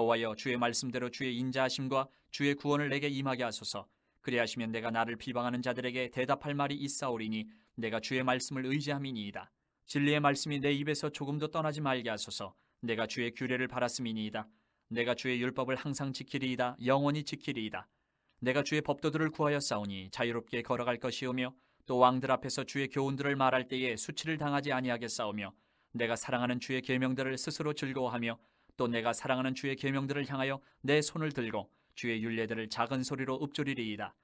여호와여 주의 말씀대로 주의 인자하심과 주의 구원을 내게 임하게 하소서. 그리하시면 내가 나를 비방하는 자들에게 대답할 말이 있사오리니 내가 주의 말씀을 의지함이니이다. 진리의 말씀이 내 입에서 조금도 떠나지 말게 하소서. 내가 주의 규례를 바랐음이니이다. 내가 주의 율법을 항상 지키리이다. 영원히 지키리이다. 내가 주의 법도들을 구하여 싸우니 자유롭게 걸어갈 것이오며 또 왕들 앞에서 주의 교훈들을 말할 때에 수치를 당하지 아니하게 싸우며 내가 사랑하는 주의 계명들을 스스로 즐거워하며 또 내가 사랑하는 주의 계명들을 향하여 내 손을 들고 주의 윤례들을 작은 소리로 읊조리리이다.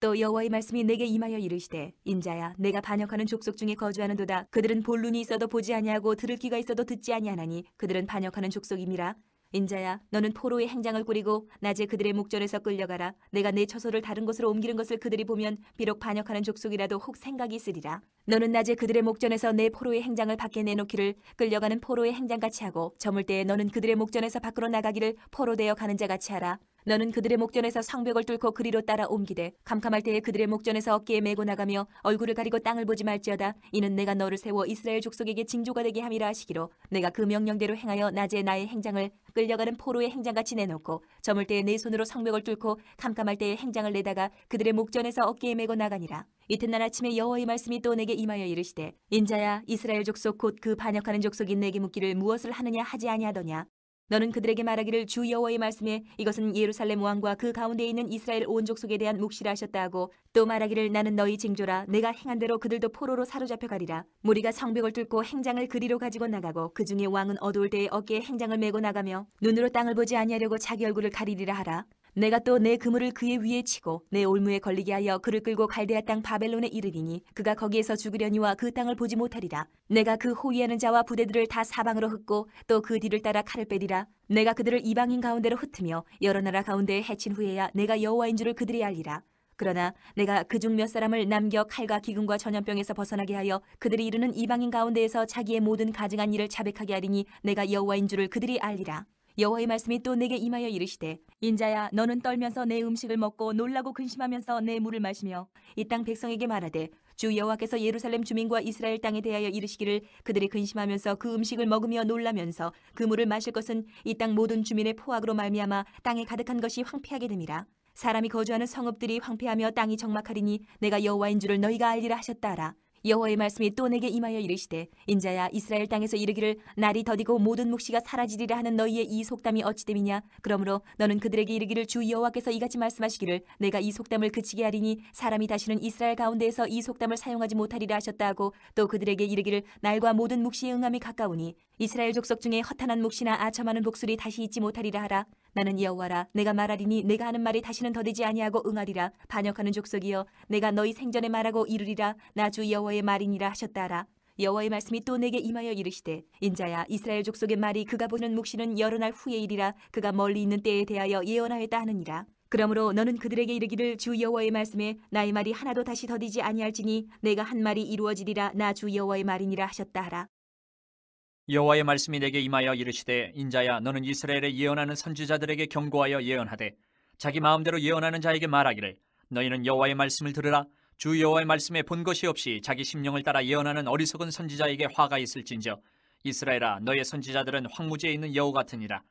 또 여호와의 말씀이 내게 임하여 이르시되 인자야 내가 반역하는 족속 중에 거주하는도다 그들은 본론이 있어도 보지 아니하고 들을 귀가 있어도 듣지 아니하나니 그들은 반역하는 족속임이라 인자야 너는 포로의 행장을 꾸리고 낮에 그들의 목전에서 끌려가라 내가 내 처소를 다른 곳으로 옮기는 것을 그들이 보면 비록 반역하는 족속이라도 혹 생각이 있으리라 너는 낮에 그들의 목전에서 내 포로의 행장을 밖에 내놓기를 끌려가는 포로의 행장같이 하고 저물 때에 너는 그들의 목전에서 밖으로 나가기를 포로되어 가는 자같이 하라 너는 그들의 목전에서 성벽을 뚫고 그리로 따라 옮기되 캄캄할 때에 그들의 목전에서 어깨에 메고 나가며 얼굴을 가리고 땅을 보지 말지어다 이는 내가 너를 세워 이스라엘 족속에게 징조가 되게 함이라 하시기로 내가 그 명령대로 행하여 낮에 나의 행장을 끌려가는 포로의 행장같이 내놓고 저물 때에 내 손으로 성벽을 뚫고 캄캄할 때에 행장을 내다가 그들의 목전에서 어깨에 메고 나가니라 이튿날 아침에 여호와의 말씀이 또 내게 임하여 이르시되 인자야 이스라엘 족속 곧 그 반역하는 족속인 내게 묻기를 무엇을 하느냐 하지 아니하더냐 너는 그들에게 말하기를 주 여호와의 말씀에 이것은 예루살렘 왕과 그 가운데 있는 이스라엘 온 족속에 대한 묵시라 하셨다 하고 또 말하기를 나는 너희 징조라 내가 행한 대로 그들도 포로로 사로잡혀 가리라 무리가 성벽을 뚫고 행장을 그리로 가지고 나가고 그 중에 왕은 어두울 때에 어깨에 행장을 메고 나가며 눈으로 땅을 보지 아니하려고 자기 얼굴을 가리리라 하라 내가 또 내 그물을 그의 위에 치고 내 올무에 걸리게 하여 그를 끌고 갈대아 땅 바벨론에 이르리니 그가 거기에서 죽으려니와 그 땅을 보지 못하리라. 내가 그 호위하는 자와 부대들을 다 사방으로 흩고 또 그 뒤를 따라 칼을 빼리라. 내가 그들을 이방인 가운데로 흩으며 여러 나라 가운데에 해친 후에야 내가 여호와인 줄을 그들이 알리라. 그러나 내가 그 중 몇 사람을 남겨 칼과 기근과 전염병에서 벗어나게 하여 그들이 이르는 이방인 가운데에서 자기의 모든 가증한 일을 자백하게 하리니 내가 여호와인 줄을 그들이 알리라. 여호와의 말씀이 또 내게 임하여 이르시되 인자야 너는 떨면서 내 음식을 먹고 놀라고 근심하면서 내 물을 마시며 이 땅 백성에게 말하되 주 여호와께서 예루살렘 주민과 이스라엘 땅에 대하여 이르시기를 그들이 근심하면서 그 음식을 먹으며 놀라면서 그 물을 마실 것은 이 땅 모든 주민의 포악으로 말미암아 땅에 가득한 것이 황폐하게 됨이라 사람이 거주하는 성읍들이 황폐하며 땅이 적막하리니 내가 여호와인 줄을 너희가 알리라 하셨다라 여호와의 말씀이 또 내게 임하여 이르시되 인자야 이스라엘 땅에서 이르기를 날이 더디고 모든 묵시가 사라지리라 하는 너희의 이 속담이 어찌됨이냐 그러므로 너는 그들에게 이르기를 주 여호와께서 이같이 말씀하시기를 내가 이 속담을 그치게 하리니 사람이 다시는 이스라엘 가운데에서 이 속담을 사용하지 못하리라 하셨다 하고 또 그들에게 이르기를 날과 모든 묵시의 응함이 가까우니 이스라엘 족속 중에 허탄한 묵시나 아첨하는 목소리 다시 잊지 못하리라 하라 나는 여호와라 내가 말하리니 내가 하는 말이 다시는 더디지 아니하고 응하리라 반역하는 족속이여 내가 너희 생전에 말하고 이르리라 나 주 여호와의 말이니라 하셨다라 여호와의 말씀이 또 내게 임하여 이르시되 인자야 이스라엘 족속의 말이 그가 보는 묵시는 여러 날 후에 일이라 그가 멀리 있는 때에 대하여 예언하였다 하느니라 그러므로 너는 그들에게 이르기를 주 여호와의 말씀에 나의 말이 하나도 다시 더디지 아니할지니 내가 한 말이 이루어지리라 나 주 여호와의 말이니라 하셨다 하라 여호와의 말씀이 내게 임하여 이르시되 인자야 너는 이스라엘에 예언하는 선지자들에게 경고하여 예언하되 자기 마음대로 예언하는 자에게 말하기를 너희는 여호와의 말씀을 들으라 주 여호와의 말씀에 본 것이 없이 자기 심령을 따라 예언하는 어리석은 선지자에게 화가 있을진저 이스라엘아 너의 선지자들은 황무지에 있는 여우 같으니라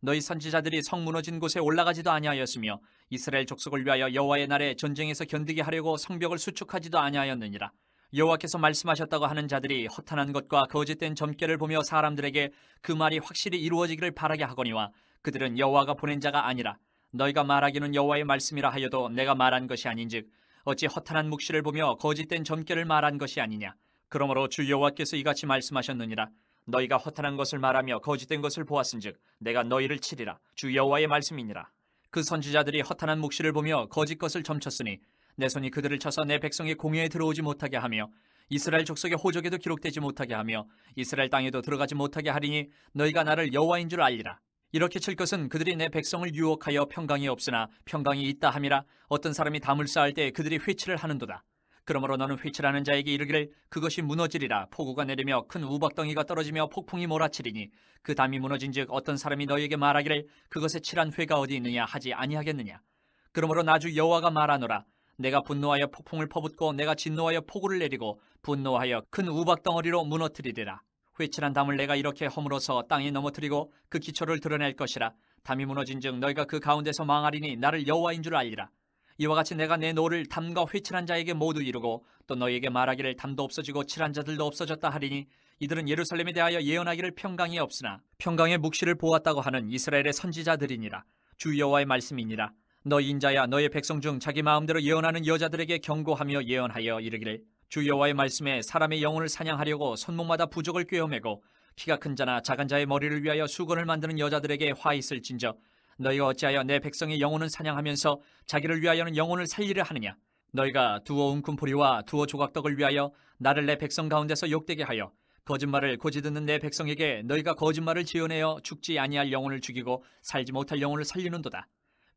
너희 선지자들이 성 무너진 곳에 올라가지도 아니하였으며 이스라엘 족속을 위하여 여호와의 날에 전쟁에서 견디게 하려고 성벽을 수축하지도 아니하였느니라 여호와께서 말씀하셨다고 하는 자들이 허탄한 것과 거짓된 점괘를 보며 사람들에게 그 말이 확실히 이루어지기를 바라게 하거니와 그들은 여호와가 보낸 자가 아니라 너희가 말하기는 여호와의 말씀이라 하여도 내가 말한 것이 아닌즉 어찌 허탄한 묵시를 보며 거짓된 점괘를 말한 것이 아니냐 그러므로 주 여호와께서 이같이 말씀하셨느니라 너희가 허탄한 것을 말하며 거짓된 것을 보았은즉 내가 너희를 치리라 주 여호와의 말씀이니라 그 선지자들이 허탄한 묵시를 보며 거짓 것을 점쳤으니 내 손이 그들을 쳐서 내 백성의 공회에 들어오지 못하게 하며 이스라엘 족속의 호적에도 기록되지 못하게 하며 이스라엘 땅에도 들어가지 못하게 하리니 너희가 나를 여호와인 줄 알리라. 이렇게 칠 것은 그들이 내 백성을 유혹하여 평강이 없으나 평강이 있다 함이라 어떤 사람이 담을 쌓을 때 그들이 회치를 하는도다. 그러므로 너는 회칠하는 자에게 이르기를 그것이 무너지리라 폭우가 내리며 큰 우박덩이가 떨어지며 폭풍이 몰아치리니 그 담이 무너진즉 어떤 사람이 너에게 말하기를 그것에 칠한 회가 어디 있느냐 하지 아니하겠느냐 그러므로 나주 여호와가 말하노라 내가 분노하여 폭풍을 퍼붓고 내가 진노하여 폭우를 내리고 분노하여 큰 우박덩어리로 무너뜨리리라. 회칠한 담을 내가 이렇게 허물어서 땅에 넘어뜨리고 그 기초를 드러낼 것이라. 담이 무너진즉 너희가 그 가운데서 망하리니 나를 여호와인 줄 알리라. 이와 같이 내가 내 노를 담과 회칠한 자에게 모두 이루고 또 너희에게 말하기를 담도 없어지고 칠한 자들도 없어졌다 하리니 이들은 예루살렘에 대하여 예언하기를 평강이 없으나 평강의 묵시를 보았다고 하는 이스라엘의 선지자들이니라. 주 여호와의 말씀이니라. 너 인자야 너의 백성 중 자기 마음대로 예언하는 여자들에게 경고하며 예언하여 이르기를 주 여호와의 말씀에 사람의 영혼을 사냥하려고 손목마다 부족을 꿰어매고 키가 큰 자나 작은 자의 머리를 위하여 수건을 만드는 여자들에게 화 있을진저 너희가 어찌하여 내 백성의 영혼을 사냥하면서 자기를 위하여는 영혼을 살리려 하느냐 너희가 두어 웅큼포리와 두어 조각떡을 위하여 나를 내 백성 가운데서 욕되게 하여 거짓말을 고지 듣는 내 백성에게 너희가 거짓말을 지어내어 죽지 아니할 영혼을 죽이고 살지 못할 영혼을 살리는도다.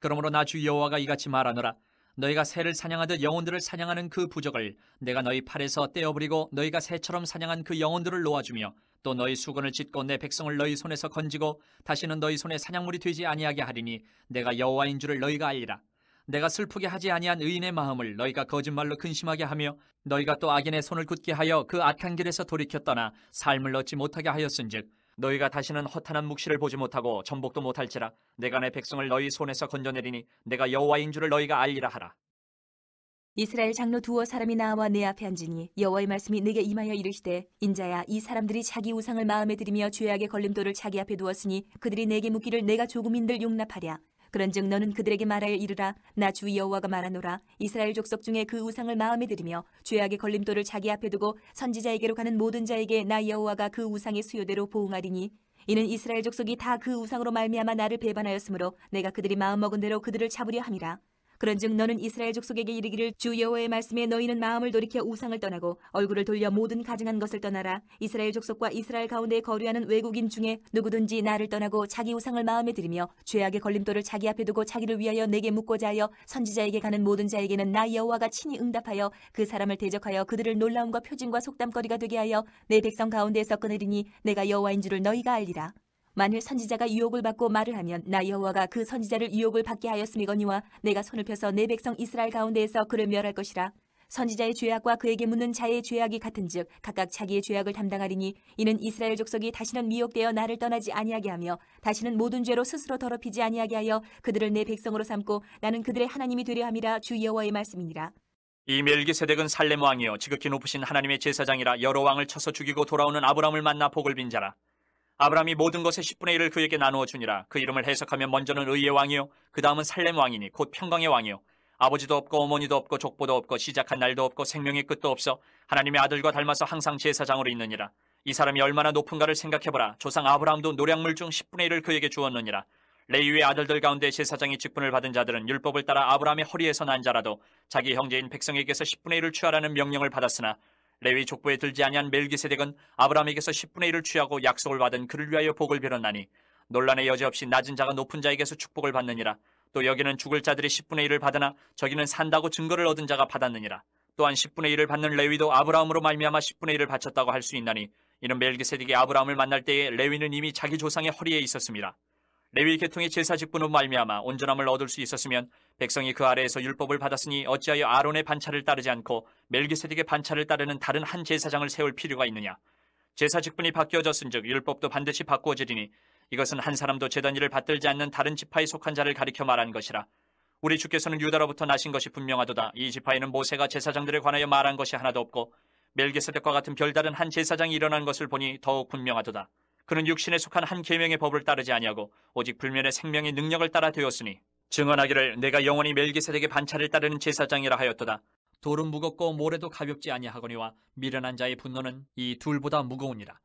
그러므로 나 주 여호와가 이같이 말하노라 너희가 새를 사냥하듯 영혼들을 사냥하는 그 부적을 내가 너희 팔에서 떼어버리고 너희가 새처럼 사냥한 그 영혼들을 놓아주며 또 너희 수건을 짓고내 백성을 너희 손에서 건지고 다시는 너희 손에 사냥물이 되지 아니하게 하리니 내가 여호와인 줄을 너희가 알리라 내가 슬프게 하지 아니한 의인의 마음을 너희가 거짓말로 근심하게 하며 너희가 또 악인의 손을 굳게 하여 그 악한 길에서 돌이켰더나 삶을 얻지 못하게 하였은즉 너희가 다시는 허탄한 묵시를 보지 못하고 전복도 못할지라 내가 내 백성을 너희 손에서 건져내리니 내가 여호와인 줄을 너희가 알리라 하라. 이스라엘 장로 두어 사람이 나와 내 앞에 앉으니 여호와의 말씀이 내게 임하여 이르시되 인자야 이 사람들이 자기 우상을 마음에 들이며 죄악의 걸림돌을 자기 앞에 두었으니 그들이 내게 묻기를 내가 조금인들 용납하랴 그런즉 너는 그들에게 말하여 이르라 나 주 여호와가 말하노라 이스라엘 족속 중에 그 우상을 마음에 들이며 죄악의 걸림돌을 자기 앞에 두고 선지자에게로 가는 모든 자에게 나 여호와가 그 우상의 수요대로 보응하리니 이는 이스라엘 족속이 다 그 우상으로 말미암아 나를 배반하였으므로 내가 그들이 마음먹은 대로 그들을 잡으려 함이라 그런즉 너는 이스라엘 족속에게 이르기를 주 여호와의 말씀에 너희는 마음을 돌이켜 우상을 떠나고 얼굴을 돌려 모든 가증한 것을 떠나라 이스라엘 족속과 이스라엘 가운데 거류하는 외국인 중에 누구든지 나를 떠나고 자기 우상을 마음에 들이며 죄악의 걸림돌을 자기 앞에 두고 자기를 위하여 내게 묻고자 하여 선지자에게 가는 모든 자에게는 나 여호와가 친히 응답하여 그 사람을 대적하여 그들을 놀라움과 표징과 속담거리가 되게 하여 내 백성 가운데에서 끊으리니 내가 여호와인 줄을 너희가 알리라 만일 선지자가 유혹을 받고 말을 하면 나 여호와가 그 선지자를 유혹을 받게 하였음이거니와 내가 손을 펴서 내 백성 이스라엘 가운데에서 그를 멸할 것이라. 선지자의 죄악과 그에게 묻는 자의 죄악이 같은즉 각각 자기의 죄악을 담당하리니 이는 이스라엘 족속이 다시는 미혹되어 나를 떠나지 아니하게 하며 다시는 모든 죄로 스스로 더럽히지 아니하게 하여 그들을 내 백성으로 삼고 나는 그들의 하나님이 되려 함이라 주 여호와의 말씀이니라. 이 멜기세덱은 살렘 왕이요 지극히 높으신 하나님의 제사장이라 여러 왕을 쳐서 죽이고 돌아오는 아브람을 만나 복을 빈 자라 아브라함이 모든 것의 10분의 1을 그에게 나누어 주니라. 그 이름을 해석하면 먼저는 의의 왕이요. 그 다음은 살렘 왕이니 곧 평강의 왕이요. 아버지도 없고 어머니도 없고 족보도 없고 시작한 날도 없고 생명의 끝도 없어 하나님의 아들과 닮아서 항상 제사장으로 있느니라. 이 사람이 얼마나 높은가를 생각해보라. 조상 아브라함도 노량물 중 10분의 1을 그에게 주었느니라. 레이의 아들들 가운데 제사장이 직분을 받은 자들은 율법을 따라 아브라함의 허리에서 난 자라도 자기 형제인 백성에게서 10분의 1을 취하라는 명령을 받았으나 레위 족보에 들지 아니한 멜기세덱은 아브라함에게서 10분의 1을 취하고 약속을 받은 그를 위하여 복을 빌었나니 논란의 여지 없이 낮은 자가 높은 자에게서 축복을 받느니라 또 여기는 죽을 자들이 10분의 1을 받으나 저기는 산다고 증거를 얻은 자가 받았느니라 또한 10분의 1을 받는 레위도 아브라함으로 말미암아 10분의 1을 바쳤다고 할 수 있나니 이는 멜기세덱이 아브라함을 만날 때에 레위는 이미 자기 조상의 허리에 있었습니다. 레위 계통의 제사 직분으로 말미암아 온전함을 얻을 수 있었으면 백성이 그 아래에서 율법을 받았으니 어찌하여 아론의 반차를 따르지 않고 멜기세덱의 반차를 따르는 다른 한 제사장을 세울 필요가 있느냐 제사 직분이 바뀌어졌은즉 율법도 반드시 바꾸어지리니 이것은 한 사람도 재단 일을 받들지 않는 다른 지파에 속한 자를 가리켜 말한 것이라 우리 주께서는 유다로부터 나신 것이 분명하도다 이 지파에는 모세가 제사장들에 관하여 말한 것이 하나도 없고 멜기세덱과 같은 별다른 한 제사장이 일어난 것을 보니 더욱 분명하도다 그는 육신에 속한 한 계명의 법을 따르지 아니하고 오직 불멸의 생명의 능력을 따라 되었으니 증언하기를 내가 영원히 멜기세덱의 반차를 따르는 제사장이라 하였도다. 돌은 무겁고 모래도 가볍지 아니하거니와 미련한 자의 분노는 이 둘보다 무거우니라.